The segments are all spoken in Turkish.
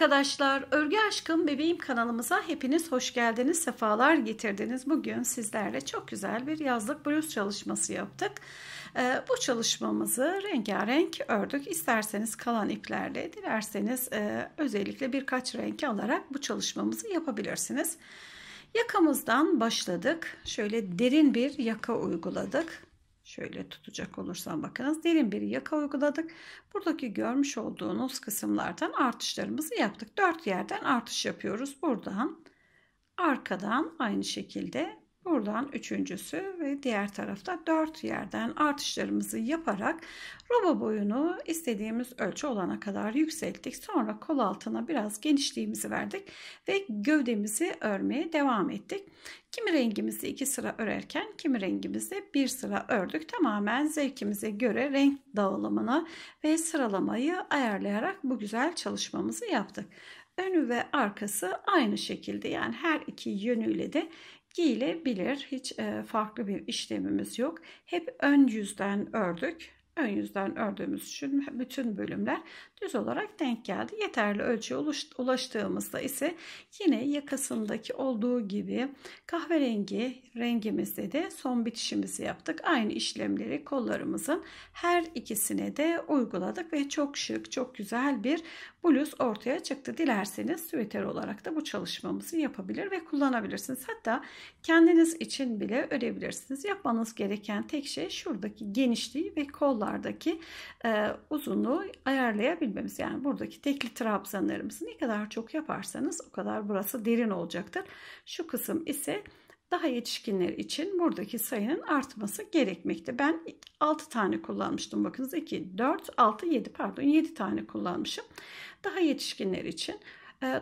arkadaşlar, Örgü Aşkım Bebeğim kanalımıza hepiniz hoş geldiniz, sefalar getirdiniz. Bugün sizlerle çok güzel bir yazlık bluz çalışması yaptık. Ee, bu çalışmamızı rengarenk ördük. İsterseniz kalan iplerle, dilerseniz e, özellikle birkaç renk alarak bu çalışmamızı yapabilirsiniz. Yakamızdan başladık. Şöyle derin bir yaka uyguladık. Şöyle tutacak olursam bakınız derin bir yaka uyguladık. Buradaki görmüş olduğunuz kısımlardan artışlarımızı yaptık. Dört yerden artış yapıyoruz. Buradan arkadan aynı şekilde Buradan üçüncüsü ve diğer tarafta dört yerden artışlarımızı yaparak roba boyunu istediğimiz ölçü olana kadar yükselttik. Sonra kol altına biraz genişliğimizi verdik ve gövdemizi örmeye devam ettik. Kimi rengimizi iki sıra örerken kimi rengimizi bir sıra ördük. Tamamen zevkimize göre renk dağılımını ve sıralamayı ayarlayarak bu güzel çalışmamızı yaptık önü ve arkası aynı şekilde yani her iki yönüyle de giyilebilir. Hiç e, farklı bir işlemimiz yok. Hep ön yüzden ördük. Ön yüzden ördüğümüz için bütün bölümler düz olarak denk geldi. Yeterli ölçüye ulaştığımızda ise yine yakasındaki olduğu gibi kahverengi rengimizde de son bitişimizi yaptık. Aynı işlemleri kollarımızın her ikisine de uyguladık ve çok şık, çok güzel bir bluz ortaya çıktı. Dilerseniz süveter olarak da bu çalışmamızı yapabilir ve kullanabilirsiniz. Hatta kendiniz için bile örebilirsiniz. Yapmanız gereken tek şey şuradaki genişliği ve kollardaki e, uzunluğu ayarlayabilirsiniz bilmemiz. Yani buradaki tekli trabzan ne kadar çok yaparsanız o kadar burası derin olacaktır. Şu kısım ise daha yetişkinler için buradaki sayının artması gerekmekte. Ben 6 tane kullanmıştım. Bakınız 2, 4, 6, 7 pardon 7 tane kullanmışım. Daha yetişkinler için 9,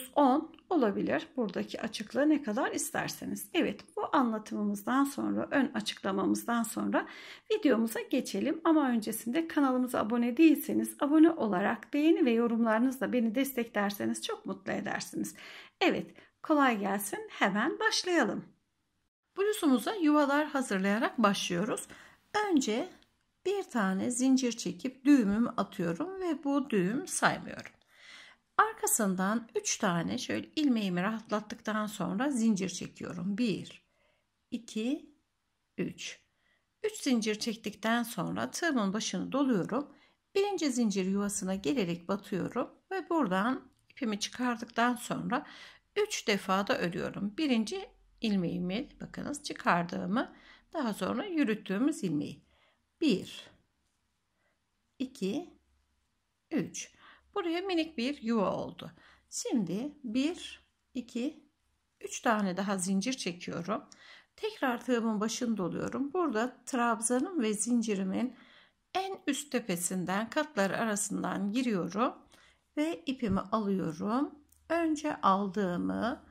ee, 10 olabilir. Buradaki açıklığı ne kadar isterseniz. Evet bu anlatımımızdan sonra, ön açıklamamızdan sonra videomuza geçelim. Ama öncesinde kanalımıza abone değilseniz abone olarak beğeni ve yorumlarınızla beni desteklerseniz çok mutlu edersiniz. Evet kolay gelsin hemen başlayalım. Blusumuza yuvalar hazırlayarak başlıyoruz. Önce bir tane zincir çekip düğümümü atıyorum ve bu düğüm saymıyorum. Arkasından 3 tane şöyle ilmeğimi rahatlattıktan sonra zincir çekiyorum. 1, 2, 3. 3 zincir çektikten sonra tığımın başını doluyorum. Birinci zincir yuvasına gelerek batıyorum ve buradan ipimi çıkardıktan sonra 3 defa da örüyorum. Birinci ilmeğimi bakınız çıkardığımı daha sonra yürüttüğümüz ilmeği. 1 2 3 Buraya minik bir yuva oldu. Şimdi 1, 2, 3 tane daha zincir çekiyorum. Tekrar tığımın başını doluyorum. Burada trabzanım ve zincirimin en üst tepesinden katları arasından giriyorum ve ipimi alıyorum. Önce aldığımı,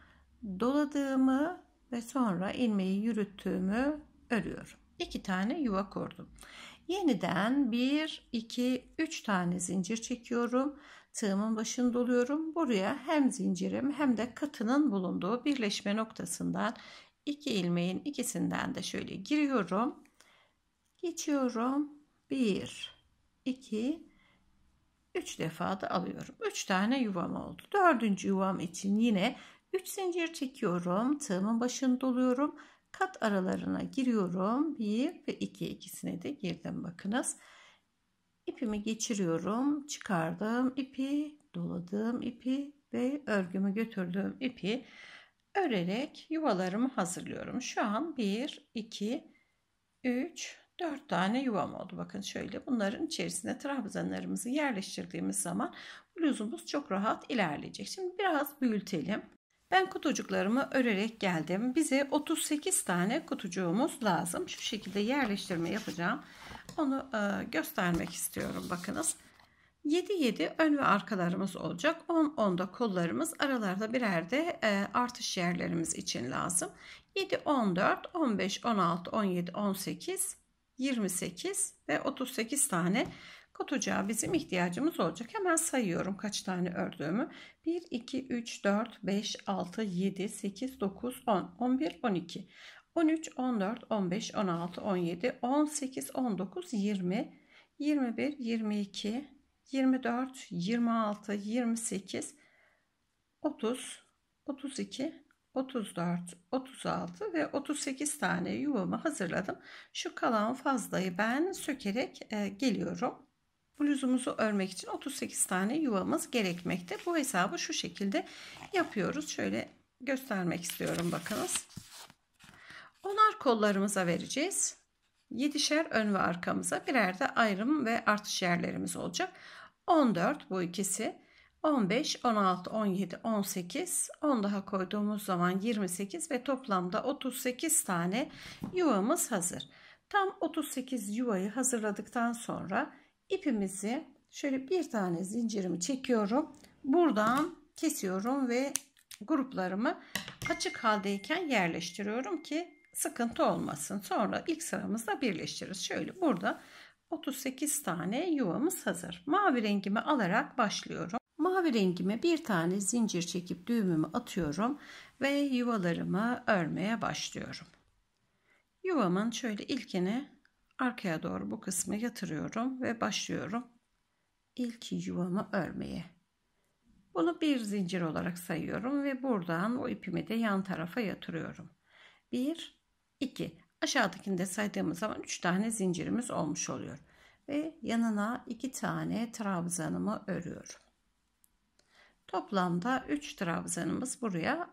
doladığımı ve sonra ilmeği yürüttüğümü örüyorum. İki tane yuva kurdum. Yeniden 1, 2, 3 tane zincir çekiyorum. Tığımın başını doluyorum. Buraya hem zincirim hem de katının bulunduğu birleşme noktasından iki ilmeğin ikisinden de şöyle giriyorum. Geçiyorum. 1, 2, 3 defa da alıyorum. 3 tane yuvam oldu. 4. yuvam için yine 3 zincir çekiyorum. Tığımın başını doluyorum kat aralarına giriyorum. 1 ve 2 iki, ikisine de girdim. Bakınız. ipimi geçiriyorum. Çıkardım ipi, doladım ipi ve örgümü götürdüğüm ipi örerek yuvalarımı hazırlıyorum. Şu an 1 2 3 4 tane yuvam oldu. Bakın şöyle bunların içerisine trabzanlarımızı yerleştirdiğimiz zaman bluzumuz çok rahat ilerleyecek. Şimdi biraz büyütelim. Ben kutucuklarımı örerek geldim. Bize 38 tane kutucuğumuz lazım. Şu şekilde yerleştirme yapacağım. Onu e, göstermek istiyorum. Bakınız. 7 7 ön ve arkalarımız olacak. 10 10 da kollarımız aralarda birer de e, artış yerlerimiz için lazım. 7 14 15 16 17 18 28 ve 38 tane Kutucuğa bizim ihtiyacımız olacak. Hemen sayıyorum kaç tane ördüğümü. 1, 2, 3, 4, 5, 6, 7, 8, 9, 10, 11, 12, 13, 14, 15, 16, 17, 18, 19, 20, 21, 22, 24, 26, 28, 30, 32, 34, 36 ve 38 tane yuvamı hazırladım. Şu kalan fazlayı ben sökerek e, geliyorum bluzumuzu örmek için 38 tane yuvamız gerekmekte. Bu hesabı şu şekilde yapıyoruz. Şöyle göstermek istiyorum bakınız. Onar kollarımıza vereceğiz. 7'şer ön ve arkamıza birer de ayrım ve artış yerlerimiz olacak. 14 bu ikisi. 15, 16, 17, 18, 10 daha koyduğumuz zaman 28 ve toplamda 38 tane yuvamız hazır. Tam 38 yuvayı hazırladıktan sonra ipimizi şöyle bir tane zincirimi çekiyorum. Buradan kesiyorum ve gruplarımı açık haldeyken yerleştiriyorum ki sıkıntı olmasın. Sonra ilk sıramızla birleştiririz. Şöyle burada 38 tane yuvamız hazır. Mavi rengimi alarak başlıyorum. Mavi rengime bir tane zincir çekip düğümümü atıyorum ve yuvalarımı örmeye başlıyorum. Yuvamın şöyle ilkini Arkaya doğru bu kısmı yatırıyorum ve başlıyorum. İlk yuvamı örmeye. Bunu bir zincir olarak sayıyorum ve buradan o ipimi de yan tarafa yatırıyorum. 1, 2. Aşağıdakinde saydığımız zaman 3 tane zincirimiz olmuş oluyor. Ve yanına 2 tane trabzanımı örüyorum. Toplamda 3 trabzanımız buraya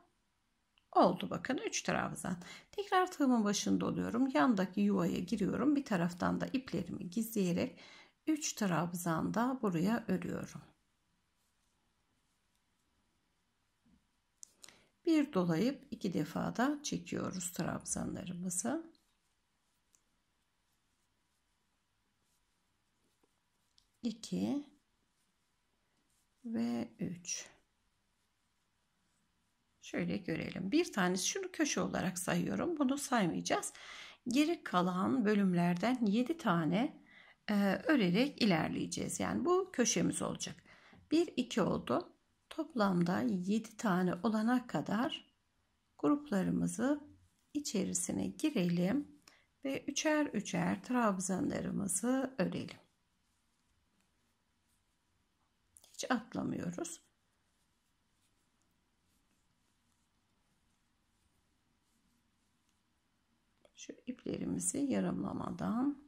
Oldu bakın 3 trabzan. Tekrar tığımın başında oluyorum. Yandaki yuvaya giriyorum. Bir taraftan da iplerimi gizleyerek 3 trabzan da buraya örüyorum. Bir dolayıp iki defa da çekiyoruz trabzanlarımızı. İki ve üç. Şöyle görelim. Bir tanesi şunu köşe olarak sayıyorum. Bunu saymayacağız. Geri kalan bölümlerden 7 tane e, örerek ilerleyeceğiz. Yani bu köşemiz olacak. 1 2 oldu. Toplamda 7 tane olana kadar gruplarımızı içerisine girelim ve üçer üçer trabzanlarımızı örelim. Hiç atlamıyoruz. şu iplerimizi yarımlamadan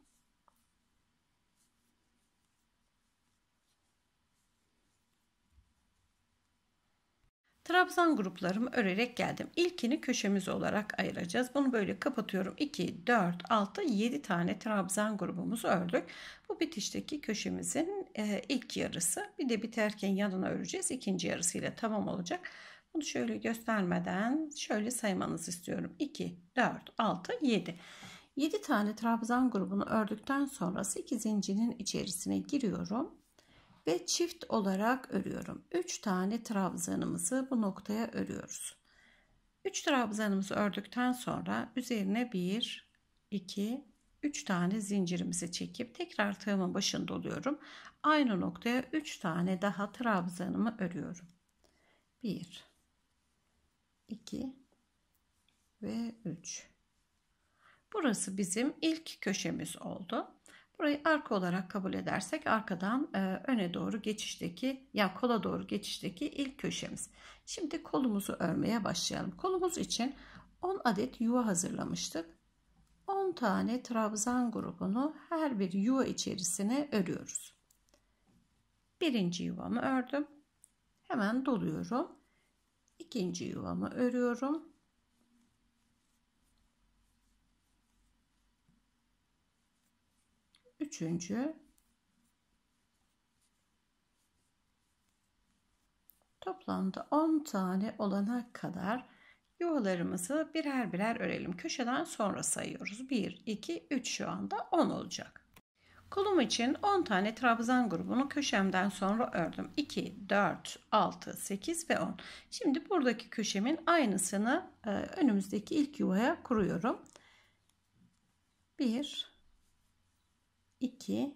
Trabzan gruplarımı örerek geldim. İlkini köşemiz olarak ayıracağız. Bunu böyle kapatıyorum. 2, 4, 6, 7 tane trabzan grubumuzu ördük. Bu bitişteki köşemizin e, ilk yarısı. Bir de biterken yanına öreceğiz. İkinci yarısıyla tamam olacak. Bunu şöyle göstermeden şöyle saymanızı istiyorum. 2, 4, 6, 7. 7 tane trabzan grubunu ördükten sonra 8 zincirin içerisine giriyorum ve çift olarak örüyorum. 3 tane trabzanımızı bu noktaya örüyoruz. 3 trabzanımızı ördükten sonra üzerine 1, 2, 3 tane zincirimizi çekip tekrar tığımın başında oluyorum. Aynı noktaya 3 tane daha trabzanımı örüyorum. 1 2 ve 3. Burası bizim ilk köşemiz oldu. Burayı arka olarak kabul edersek arkadan e, öne doğru geçişteki ya kola doğru geçişteki ilk köşemiz. Şimdi kolumuzu örmeye başlayalım. Kolumuz için 10 adet yuva hazırlamıştık. 10 tane trabzan grubunu her bir yuva içerisine örüyoruz. Birinci yuvamı ördüm. Hemen doluyorum ikinci yuvamı örüyorum. Üçüncü toplamda 10 tane olana kadar yuvalarımızı birer birer örelim. Köşeden sonra sayıyoruz. 1, 2, 3 şu anda 10 olacak. Kolum için 10 tane trabzan grubunu köşemden sonra ördüm. 2, 4, 6, 8 ve 10. Şimdi buradaki köşemin aynısını e, önümüzdeki ilk yuvaya kuruyorum. 1, 2,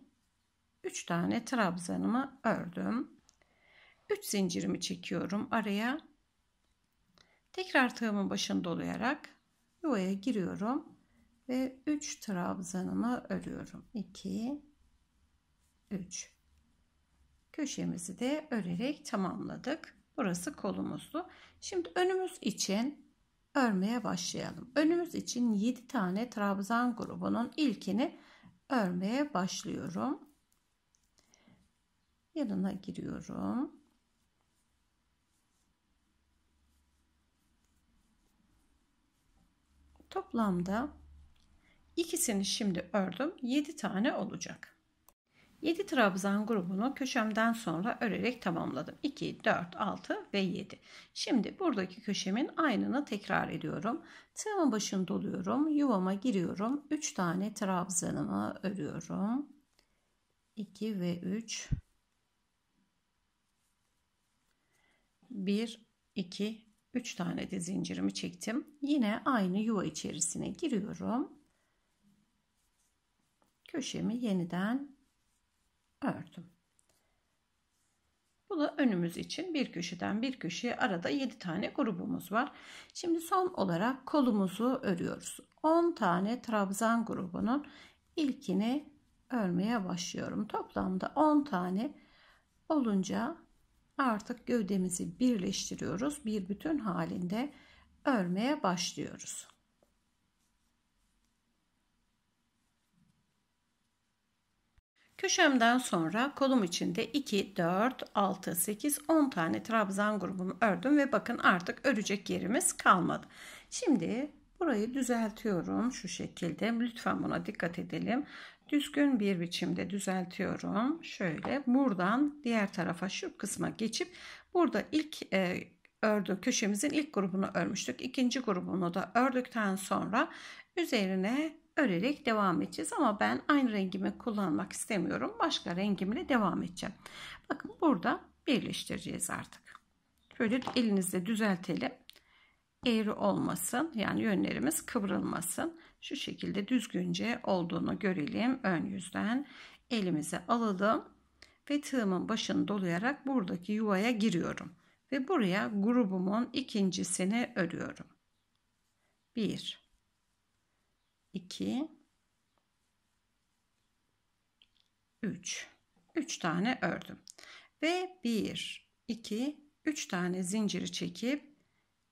3 tane trabzanımı ördüm. 3 zincirimi çekiyorum araya. Tekrar tığımın başını dolayarak yuvaya giriyorum ve 3 trabzanımı örüyorum. 2 3. Köşemizi de örerek tamamladık. Burası kolumuzdu. Şimdi önümüz için örmeye başlayalım. Önümüz için 7 tane trabzan grubunun ilkini örmeye başlıyorum. Yanına giriyorum. Toplamda ikisini şimdi ördüm. 7 tane olacak. 7 trabzan grubunu köşemden sonra örerek tamamladım. 2, 4, 6 ve 7. Şimdi buradaki köşemin aynını tekrar ediyorum. Tığımın başını doluyorum. Yuvama giriyorum. 3 tane trabzanımı örüyorum. 2 ve 3. 1, 2, 3 tane de zincirimi çektim. Yine aynı yuva içerisine giriyorum. Köşemi yeniden ördüm. Bu da önümüz için bir köşeden bir köşeye arada 7 tane grubumuz var. Şimdi son olarak kolumuzu örüyoruz. 10 tane trabzan grubunun ilkini örmeye başlıyorum. Toplamda 10 tane olunca artık gövdemizi birleştiriyoruz. Bir bütün halinde örmeye başlıyoruz. Köşemden sonra kolum içinde 2, 4, 6, 8, 10 tane trabzan grubumu ördüm ve bakın artık örecek yerimiz kalmadı. Şimdi burayı düzeltiyorum şu şekilde. Lütfen buna dikkat edelim. Düzgün bir biçimde düzeltiyorum. Şöyle buradan diğer tarafa şu kısma geçip burada ilk e, ördük köşemizin ilk grubunu örmüştük. İkinci grubunu da ördükten sonra üzerine örerek devam edeceğiz. Ama ben aynı rengimi kullanmak istemiyorum. Başka rengimle devam edeceğim. Bakın burada birleştireceğiz artık. Böyle elinizle düzeltelim. Eğri olmasın. Yani yönlerimiz kıvrılmasın. Şu şekilde düzgünce olduğunu görelim. Ön yüzden elimize alalım. Ve tığımın başını dolayarak buradaki yuvaya giriyorum. Ve buraya grubumun ikincisini örüyorum. 1 2 3 3 tane ördüm. Ve 1 2 3 tane zinciri çekip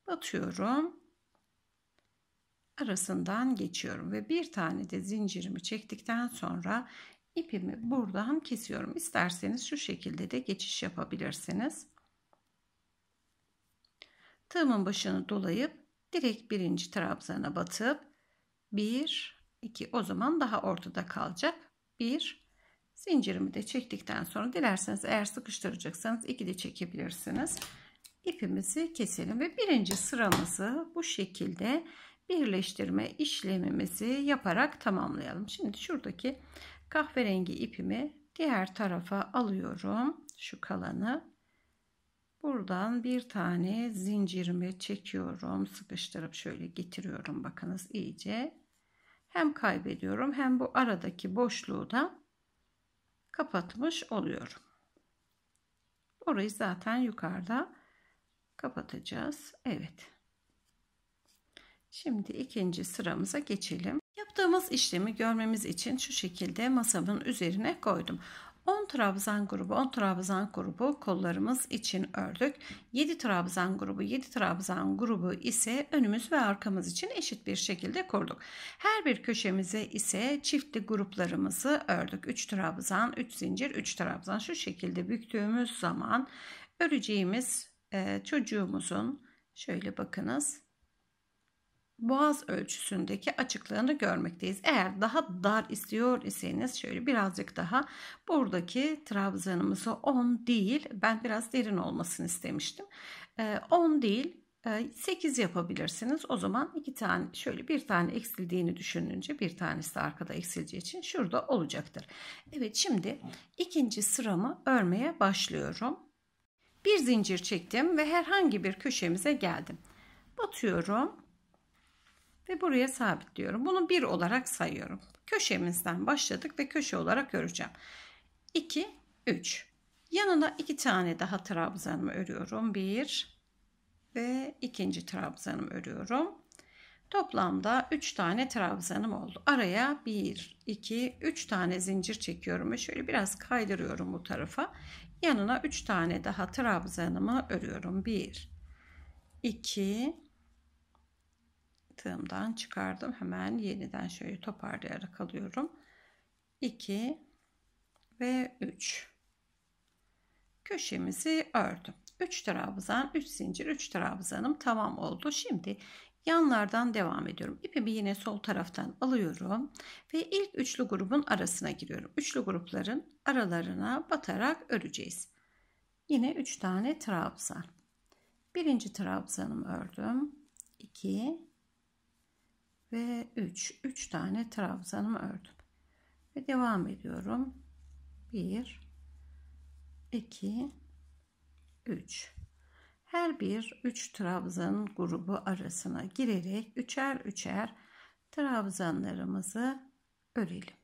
batıyorum. Arasından geçiyorum ve bir tane de zincirimi çektikten sonra ipimi buradan kesiyorum. İsterseniz şu şekilde de geçiş yapabilirsiniz. Tığımın başını dolayıp direkt birinci trabzana batıp 1 2 o zaman daha ortada kalacak 1 zincirimi de çektikten sonra dilerseniz eğer sıkıştıracaksanız 2 de çekebilirsiniz İpimizi keselim ve birinci sıramızı bu şekilde birleştirme işlemimizi yaparak tamamlayalım şimdi şuradaki kahverengi ipimi diğer tarafa alıyorum şu kalanı Buradan bir tane zincirimi çekiyorum. Sıkıştırıp şöyle getiriyorum. Bakınız iyice. Hem kaybediyorum hem bu aradaki boşluğu da kapatmış oluyorum. Orayı zaten yukarıda kapatacağız. Evet. Şimdi ikinci sıramıza geçelim. Yaptığımız işlemi görmemiz için şu şekilde masamın üzerine koydum. 10 trabzan grubu 10 trabzan grubu kollarımız için ördük. 7 trabzan grubu 7 trabzan grubu ise önümüz ve arkamız için eşit bir şekilde kurduk. Her bir köşemize ise çiftli gruplarımızı ördük. 3 trabzan 3 zincir 3 trabzan şu şekilde büktüğümüz zaman öreceğimiz e, çocuğumuzun şöyle bakınız boğaz ölçüsündeki açıklığını görmekteyiz. Eğer daha dar istiyor iseniz şöyle birazcık daha buradaki trabzanımızı 10 değil ben biraz derin olmasını istemiştim. 10 ee, değil 8 e, yapabilirsiniz. O zaman iki tane şöyle bir tane eksildiğini düşününce bir tanesi de arkada eksileceği için şurada olacaktır. Evet şimdi ikinci sıramı örmeye başlıyorum. Bir zincir çektim ve herhangi bir köşemize geldim. Batıyorum ve buraya sabitliyorum. Bunu 1 olarak sayıyorum. Köşemizden başladık ve köşe olarak öreceğim. 2, 3. Yanına 2 tane daha trabzanımı örüyorum. 1 ve ikinci trabzanımı örüyorum. Toplamda 3 tane trabzanım oldu. Araya 1, 2, 3 tane zincir çekiyorum ve şöyle biraz kaydırıyorum bu tarafa. Yanına 3 tane daha trabzanımı örüyorum. 1, 2, tığımdan çıkardım. Hemen yeniden şöyle toparlayarak alıyorum. 2 ve 3 köşemizi ördüm. 3 trabzan, 3 zincir, 3 trabzanım tamam oldu. Şimdi yanlardan devam ediyorum. İpimi yine sol taraftan alıyorum ve ilk üçlü grubun arasına giriyorum. Üçlü grupların aralarına batarak öreceğiz. Yine 3 tane trabzan. Birinci trabzanımı ördüm. 2 ve 3 3 tane trabzanımı ördüm ve devam ediyorum 1 2 3 her bir 3 trabzanın grubu arasına girerek üçer üçer trabzanlarımızı örelim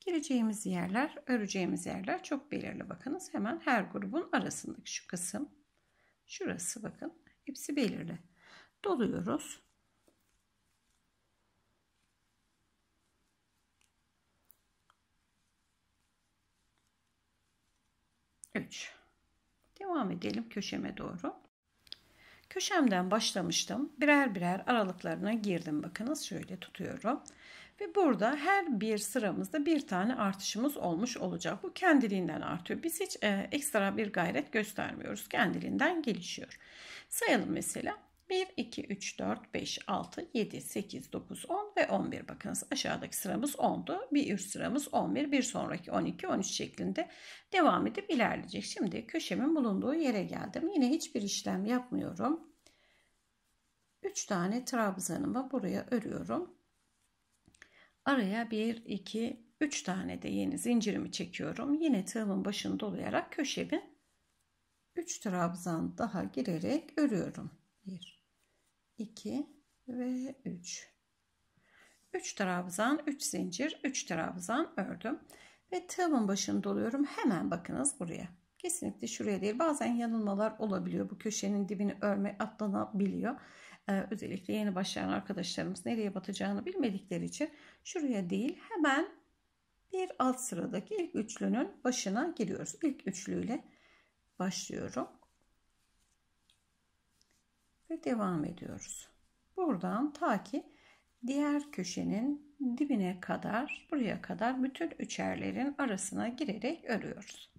gireceğimiz yerler öreceğimiz yerler çok belirli bakınız hemen her grubun arasındaki şu kısım şurası bakın hepsi belirli doluyoruz. Üç. Devam edelim köşeme doğru. Köşemden başlamıştım. Birer birer aralıklarına girdim. Bakınız şöyle tutuyorum. Ve burada her bir sıramızda bir tane artışımız olmuş olacak. Bu kendiliğinden artıyor. Biz hiç e, ekstra bir gayret göstermiyoruz. Kendiliğinden gelişiyor. Sayalım mesela. 1, 2, 3, 4, 5, 6, 7, 8, 9, 10 ve 11. Bakınız aşağıdaki sıramız 10'du. Bir üst sıramız 11, bir sonraki 12, 13 şeklinde devam edip ilerleyecek. Şimdi köşemin bulunduğu yere geldim. Yine hiçbir işlem yapmıyorum. 3 tane trabzanımı buraya örüyorum. Araya 1, 2, 3 tane de yeni zincirimi çekiyorum. Yine tığımın başını dolayarak köşemi 3 trabzan daha girerek örüyorum. 1 2 ve 3. 3 trabzan, 3 zincir, 3 trabzan ördüm. Ve tığımın başını doluyorum. Hemen bakınız buraya. Kesinlikle şuraya değil. Bazen yanılmalar olabiliyor. Bu köşenin dibini örme atlanabiliyor. Ee, özellikle yeni başlayan arkadaşlarımız nereye batacağını bilmedikleri için şuraya değil hemen bir alt sıradaki ilk üçlünün başına giriyoruz. İlk üçlüyle başlıyorum ve devam ediyoruz. Buradan ta ki diğer köşenin dibine kadar buraya kadar bütün üçerlerin arasına girerek örüyoruz.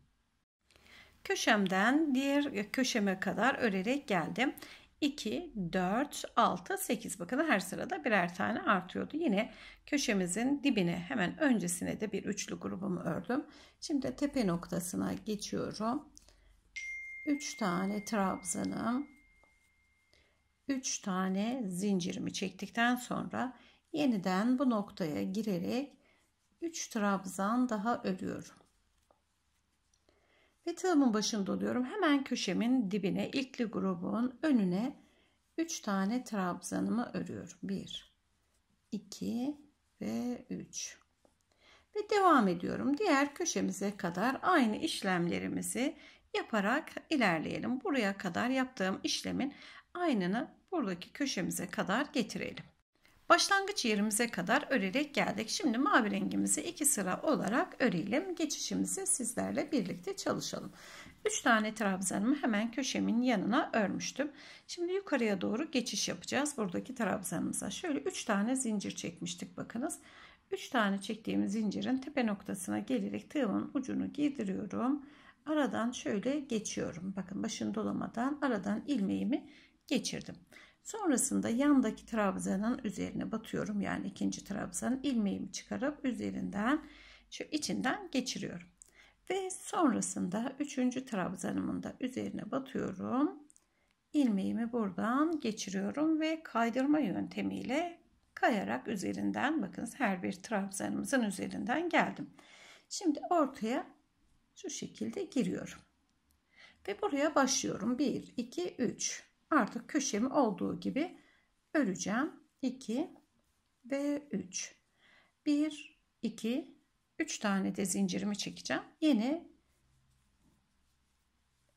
Köşemden diğer köşeme kadar örerek geldim. 2, 4, 6, 8 bakın her sırada birer tane artıyordu. Yine köşemizin dibine hemen öncesine de bir üçlü grubumu ördüm. Şimdi tepe noktasına geçiyorum. 3 tane trabzanım 3 tane zincirimi çektikten sonra yeniden bu noktaya girerek 3 trabzan daha örüyorum. Ve tığımın başında oluyorum. Hemen köşemin dibine ilkli grubun önüne 3 tane trabzanımı örüyorum. 1 2 ve 3 ve devam ediyorum. Diğer köşemize kadar aynı işlemlerimizi yaparak ilerleyelim. Buraya kadar yaptığım işlemin aynını buradaki köşemize kadar getirelim. Başlangıç yerimize kadar örerek geldik. Şimdi mavi rengimizi iki sıra olarak örelim. Geçişimizi sizlerle birlikte çalışalım. 3 tane trabzanımı hemen köşemin yanına örmüştüm. Şimdi yukarıya doğru geçiş yapacağız. Buradaki trabzanımıza şöyle 3 tane zincir çekmiştik bakınız. 3 tane çektiğimiz zincirin tepe noktasına gelerek tığımın ucunu giydiriyorum. Aradan şöyle geçiyorum. Bakın başını dolamadan aradan ilmeğimi geçirdim. Sonrasında yandaki trabzanın üzerine batıyorum. Yani ikinci trabzanın ilmeğimi çıkarıp üzerinden şu içinden geçiriyorum. Ve sonrasında üçüncü trabzanımın da üzerine batıyorum. İlmeğimi buradan geçiriyorum ve kaydırma yöntemiyle kayarak üzerinden bakınız her bir trabzanımızın üzerinden geldim. Şimdi ortaya şu şekilde giriyorum. Ve buraya başlıyorum. 1, 2, 3 artık köşemi olduğu gibi öreceğim. 2 ve 3. 1, 2, 3 tane de zincirimi çekeceğim. Yeni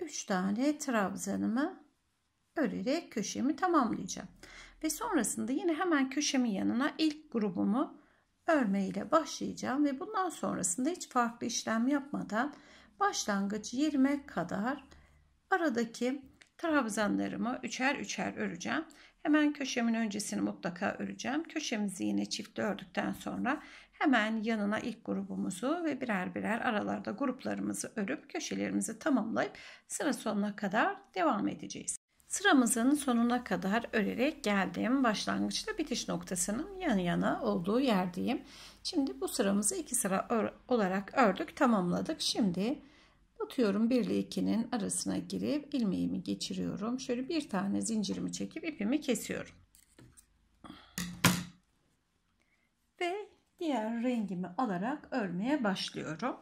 3 tane trabzanımı örerek köşemi tamamlayacağım. Ve sonrasında yine hemen köşemin yanına ilk grubumu örme ile başlayacağım ve bundan sonrasında hiç farklı işlem yapmadan başlangıç 20'e kadar aradaki Trabzanlarımı üçer üçer öreceğim. Hemen köşemin öncesini mutlaka öreceğim. Köşemizi yine çift ördükten sonra hemen yanına ilk grubumuzu ve birer birer aralarda gruplarımızı örüp köşelerimizi tamamlayıp sıra sonuna kadar devam edeceğiz. Sıramızın sonuna kadar örerek geldim. Başlangıçta bitiş noktasının yan yana olduğu yerdeyim. Şimdi bu sıramızı iki sıra olarak ördük, tamamladık. Şimdi Batıyorum 1 ile 2'nin arasına girip ilmeğimi geçiriyorum. Şöyle bir tane zincirimi çekip ipimi kesiyorum. Ve diğer rengimi alarak örmeye başlıyorum.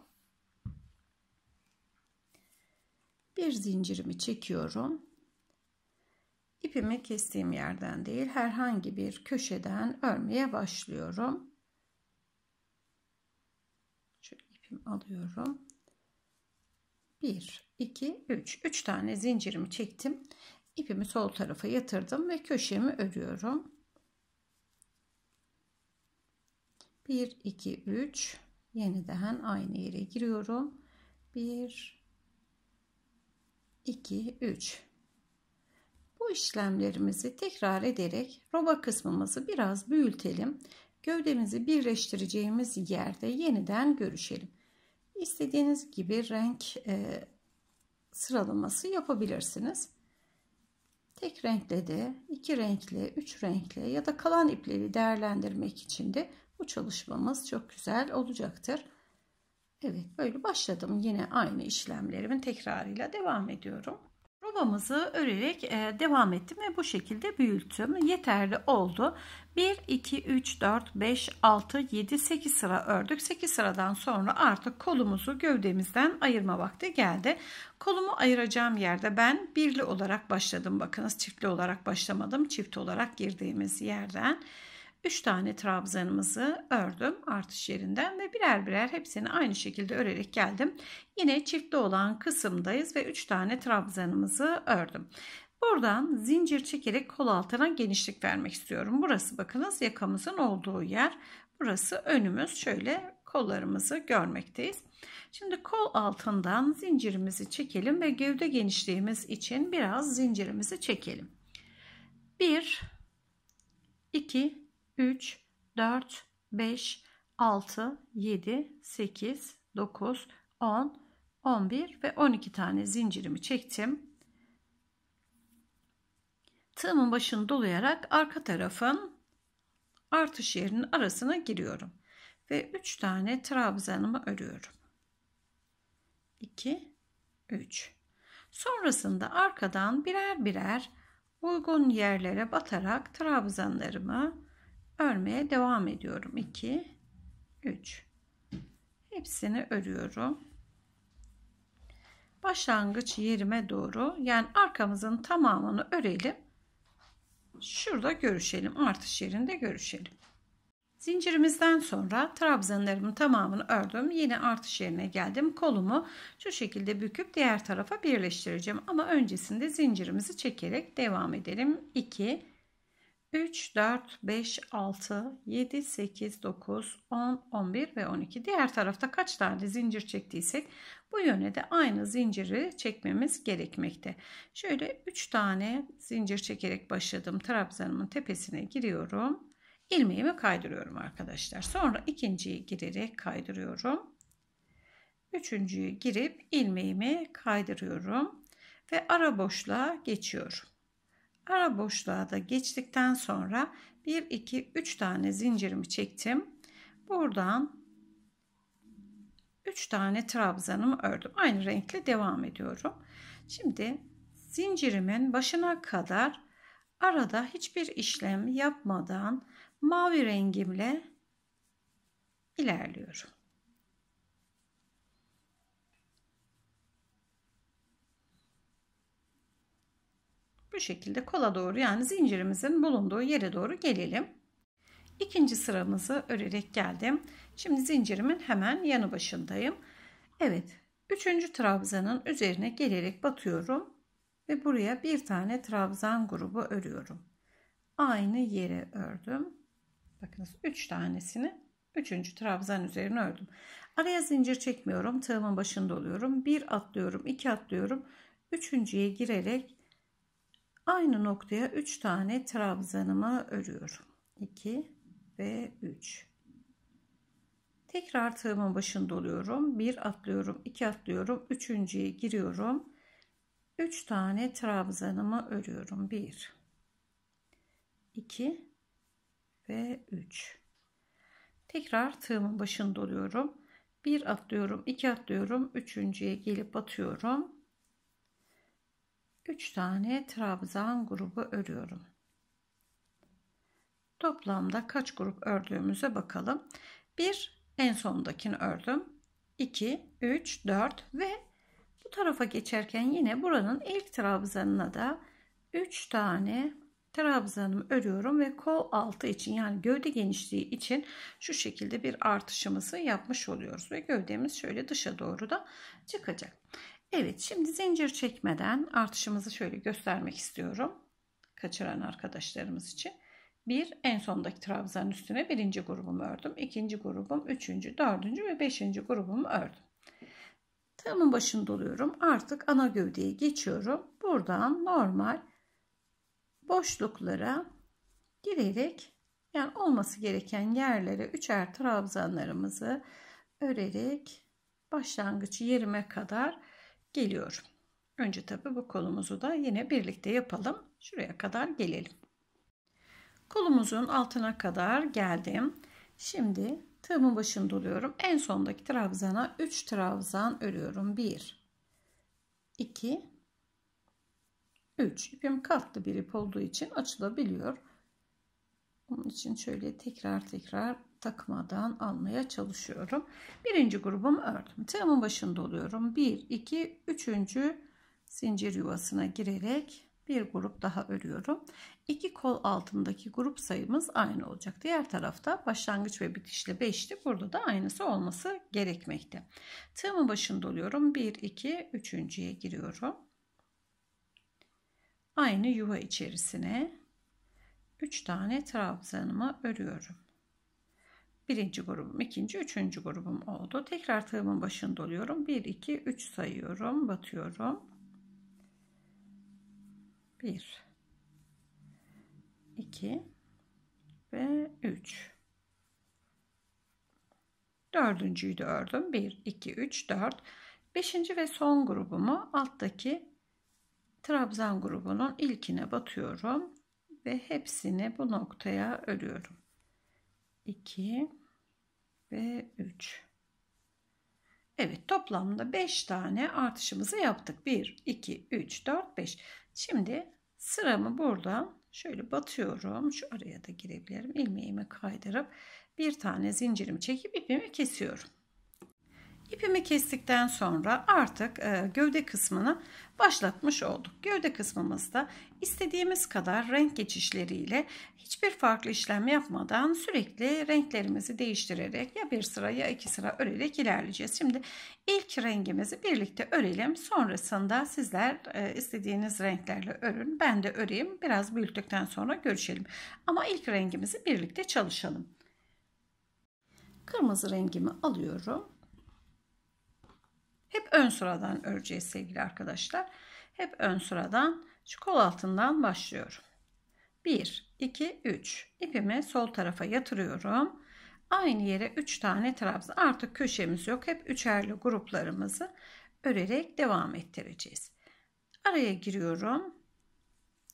Bir zincirimi çekiyorum. İpimi kestiğim yerden değil herhangi bir köşeden örmeye başlıyorum. Şöyle ipimi alıyorum 1, 2, 3. 3 tane zincirimi çektim. ipimi sol tarafa yatırdım ve köşemi örüyorum. 1, 2, 3. Yeniden aynı yere giriyorum. 1, 2, 3. Bu işlemlerimizi tekrar ederek roba kısmımızı biraz büyütelim. Gövdemizi birleştireceğimiz yerde yeniden görüşelim. İstediğiniz gibi renk e, sıralaması yapabilirsiniz. Tek renkle de, iki renkle, üç renkle ya da kalan ipleri değerlendirmek için de bu çalışmamız çok güzel olacaktır. Evet böyle başladım. Yine aynı işlemlerimin tekrarıyla devam ediyorum yuvamızı örerek e, devam ettim ve bu şekilde büyüttüm. Yeterli oldu. 1, 2, 3, 4, 5, 6, 7, 8 sıra ördük. 8 sıradan sonra artık kolumuzu gövdemizden ayırma vakti geldi. Kolumu ayıracağım yerde ben birli olarak başladım. Bakınız çiftli olarak başlamadım. Çift olarak girdiğimiz yerden. 3 tane trabzanımızı ördüm artış yerinden ve birer birer hepsini aynı şekilde örerek geldim. Yine çiftli olan kısımdayız ve 3 tane trabzanımızı ördüm. Buradan zincir çekerek kol altına genişlik vermek istiyorum. Burası bakınız yakamızın olduğu yer. Burası önümüz şöyle kollarımızı görmekteyiz. Şimdi kol altından zincirimizi çekelim ve gövde genişliğimiz için biraz zincirimizi çekelim. 1 2 3, 4, 5, 6, 7, 8, 9, 10, 11 ve 12 tane zincirimi çektim. Tığımın başını dolayarak arka tarafın artış yerinin arasına giriyorum. Ve 3 tane trabzanımı örüyorum. 2, 3. Sonrasında arkadan birer birer uygun yerlere batarak trabzanlarımı örmeye devam ediyorum. 2 3 hepsini örüyorum. Başlangıç yerime doğru yani arkamızın tamamını örelim. Şurada görüşelim. Artış yerinde görüşelim. Zincirimizden sonra trabzanlarımın tamamını ördüm. Yine artış yerine geldim. Kolumu şu şekilde büküp diğer tarafa birleştireceğim. Ama öncesinde zincirimizi çekerek devam edelim. 2 3, 4, 5, 6, 7, 8, 9, 10, 11 ve 12. Diğer tarafta kaç tane zincir çektiysek bu yöne de aynı zinciri çekmemiz gerekmekte. Şöyle 3 tane zincir çekerek başladım. Trabzanımın tepesine giriyorum. İlmeğimi kaydırıyorum arkadaşlar. Sonra ikinciyi girerek kaydırıyorum. Üçüncüyü girip ilmeğimi kaydırıyorum. Ve ara boşluğa geçiyorum. Ara boşluğa da geçtikten sonra 1 2 3 tane zincirimi çektim. Buradan 3 tane trabzanımı ördüm. Aynı renkle devam ediyorum. Şimdi zincirimin başına kadar arada hiçbir işlem yapmadan mavi rengimle ilerliyorum. Bu şekilde kola doğru yani zincirimizin bulunduğu yere doğru gelelim. İkinci sıramızı örerek geldim. Şimdi zincirimin hemen yanı başındayım. Evet. Üçüncü trabzanın üzerine gelerek batıyorum. Ve buraya bir tane trabzan grubu örüyorum. Aynı yere ördüm. Bakınız üç tanesini üçüncü trabzan üzerine ördüm. Araya zincir çekmiyorum. Tığımın başında oluyorum. Bir atlıyorum. iki atlıyorum. Üçüncüye girerek Aynı noktaya 3 tane trabzanımı örüyorum. 2 ve 3. Tekrar tığımın başında oluyorum. 1 atlıyorum, 2 atlıyorum, 3.ye giriyorum. 3 tane trabzanımı örüyorum. 1 2 ve 3. Tekrar tığımın başında oluyorum. 1 atlıyorum, 2 atlıyorum, 3.ye gelip atıyorum. 3 tane trabzan grubu örüyorum. Toplamda kaç grup ördüğümüze bakalım. 1 en sondakini ördüm. 2, 3, 4 ve bu tarafa geçerken yine buranın ilk trabzanına da 3 tane trabzanımı örüyorum ve kol altı için yani gövde genişliği için şu şekilde bir artışımızı yapmış oluyoruz ve gövdemiz şöyle dışa doğru da çıkacak. Evet şimdi zincir çekmeden artışımızı şöyle göstermek istiyorum. Kaçıran arkadaşlarımız için. Bir en sondaki trabzanın üstüne birinci grubumu ördüm. ikinci grubum, üçüncü, dördüncü ve beşinci grubumu ördüm. Tığımın başını doluyorum. Artık ana gövdeye geçiyorum. Buradan normal boşluklara girerek yani olması gereken yerlere üçer trabzanlarımızı örerek başlangıç yerime kadar Geliyorum. Önce tabi bu kolumuzu da yine birlikte yapalım. Şuraya kadar gelelim. Kolumuzun altına kadar geldim. Şimdi tığımın başını doluyorum. En sondaki trabzana 3 trabzan örüyorum. 1 2 3 İpim katlı bir ip olduğu için açılabiliyor. Onun için şöyle tekrar tekrar takmadan almaya çalışıyorum. Birinci grubum ördüm. Tığımın başında oluyorum. 1, 2, 3. zincir yuvasına girerek bir grup daha örüyorum. İki kol altındaki grup sayımız aynı olacak. Diğer tarafta başlangıç ve bitişle 5'ti. Burada da aynısı olması gerekmekte. Tığımın başında oluyorum. 1, 2, 3.ye giriyorum. Aynı yuva içerisine 3 tane trabzanımı örüyorum. Birinci grubum, ikinci, üçüncü grubum oldu. Tekrar tığımın başını doluyorum. 1, 2, 3 sayıyorum. Batıyorum. 1, 2 ve 3. Dördüncüyü de ördüm. 1, 2, 3, 4. Beşinci ve son grubumu alttaki trabzan grubunun ilkine batıyorum. Ve hepsini bu noktaya örüyorum. 2 ve 3. Evet toplamda 5 tane artışımızı yaptık. 1, 2, 3, 4, 5. Şimdi sıramı buradan şöyle batıyorum. Şu araya da girebilirim. İlmeğimi kaydırıp bir tane zincirimi çekip ipimi kesiyorum. İpimi kestikten sonra artık e, gövde kısmını başlatmış olduk. Gövde kısmımızda istediğimiz kadar renk geçişleriyle hiçbir farklı işlem yapmadan sürekli renklerimizi değiştirerek ya bir sıra ya iki sıra örerek ilerleyeceğiz. Şimdi ilk rengimizi birlikte örelim. Sonrasında sizler e, istediğiniz renklerle örün. Ben de öreyim. Biraz büyüttükten sonra görüşelim. Ama ilk rengimizi birlikte çalışalım. Kırmızı rengimi alıyorum hep ön sıradan öreceğiz sevgili arkadaşlar. Hep ön sıradan şu kol altından başlıyorum. 1, 2, 3 ipimi sol tarafa yatırıyorum. Aynı yere 3 tane trabzan artık köşemiz yok. Hep üçerli gruplarımızı örerek devam ettireceğiz. Araya giriyorum.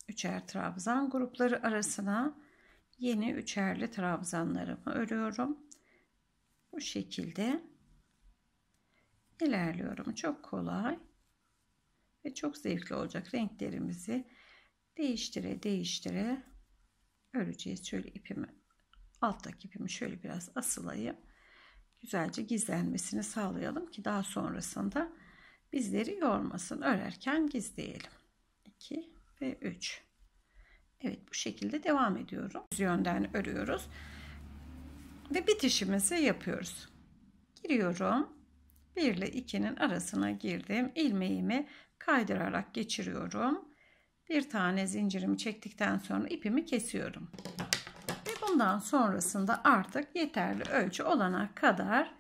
Üçer trabzan grupları arasına yeni üçerli trabzanlarımı örüyorum. Bu şekilde ilerliyorum. Çok kolay ve çok zevkli olacak. Renklerimizi değiştire değiştire öreceğiz. Şöyle ipimi alttaki ipimi şöyle biraz asılayım. Güzelce gizlenmesini sağlayalım ki daha sonrasında bizleri yormasın. Örerken gizleyelim. 2 ve 3. Evet bu şekilde devam ediyorum. Düz yönden örüyoruz. Ve bitişimizi yapıyoruz. Giriyorum. 1 ile 2'nin arasına girdim. ilmeğimi kaydırarak geçiriyorum. Bir tane zincirimi çektikten sonra ipimi kesiyorum. Ve bundan sonrasında artık yeterli ölçü olana kadar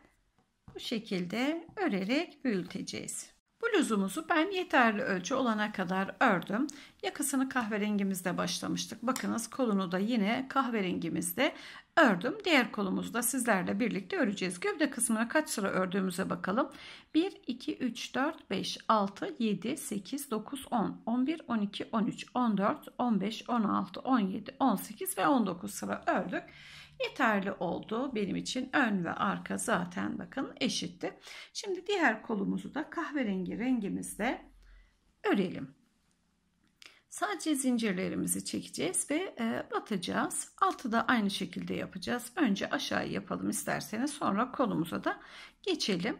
bu şekilde örerek büyüteceğiz. Bluzumuzu ben yeterli ölçü olana kadar ördüm. Yakasını kahverengimizde başlamıştık. Bakınız kolunu da yine kahverengimizde ördüm. Diğer kolumuzu da sizlerle birlikte öreceğiz. Gövde kısmına kaç sıra ördüğümüze bakalım. 1, 2, 3, 4, 5, 6, 7, 8, 9, 10, 11, 12, 13, 14, 15, 16, 17, 18 ve 19 sıra ördük yeterli oldu benim için. Ön ve arka zaten bakın eşitti. Şimdi diğer kolumuzu da kahverengi rengimizle örelim. Sadece zincirlerimizi çekeceğiz ve e, batacağız. Altı da aynı şekilde yapacağız. Önce aşağı yapalım isterseniz sonra kolumuza da geçelim.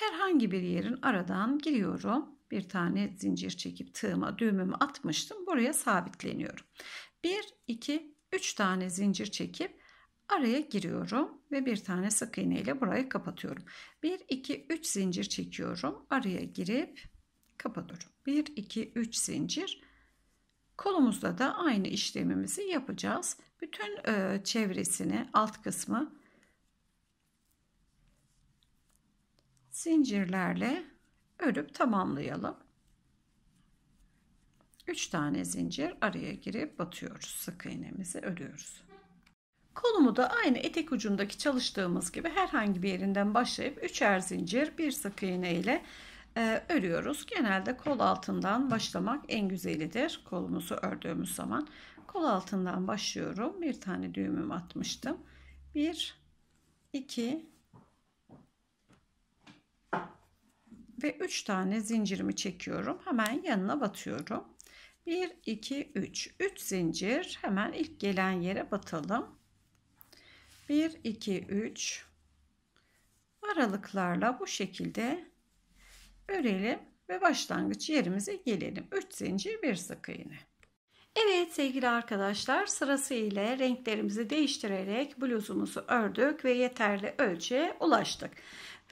Herhangi bir yerin aradan giriyorum. Bir tane zincir çekip tığıma düğümümü atmıştım. Buraya sabitleniyorum. 1, 2, 3 tane zincir çekip Araya giriyorum ve bir tane sık iğne ile burayı kapatıyorum. 1 2 3 zincir çekiyorum. Araya girip kapatıyorum. 1 2 3 zincir. Kolumuzda da aynı işlemimizi yapacağız. Bütün e, çevresini, alt kısmı zincirlerle örüp tamamlayalım. 3 tane zincir araya girip batıyoruz. Sık iğnemizi örüyoruz. Konumu da aynı etek ucundaki çalıştığımız gibi herhangi bir yerinden başlayıp üçer zincir bir sık iğne ile e, örüyoruz. Genelde kol altından başlamak en güzelidir kolumuzu ördüğümüz zaman. Kol altından başlıyorum. Bir tane düğümümü atmıştım. 1 2 ve 3 tane zincirimi çekiyorum. Hemen yanına batıyorum. 1 2 3 3 zincir hemen ilk gelen yere batalım. 1, 2, 3 aralıklarla bu şekilde örelim ve başlangıç yerimize gelelim. 3 zincir bir sık iğne. Evet sevgili arkadaşlar sırası ile renklerimizi değiştirerek bluzumuzu ördük ve yeterli ölçüye ulaştık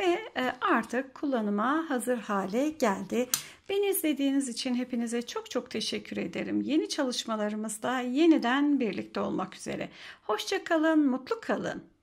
ve e, artık kullanıma hazır hale geldi. Beni izlediğiniz için hepinize çok çok teşekkür ederim. Yeni çalışmalarımızda yeniden birlikte olmak üzere. Hoşçakalın, mutlu kalın.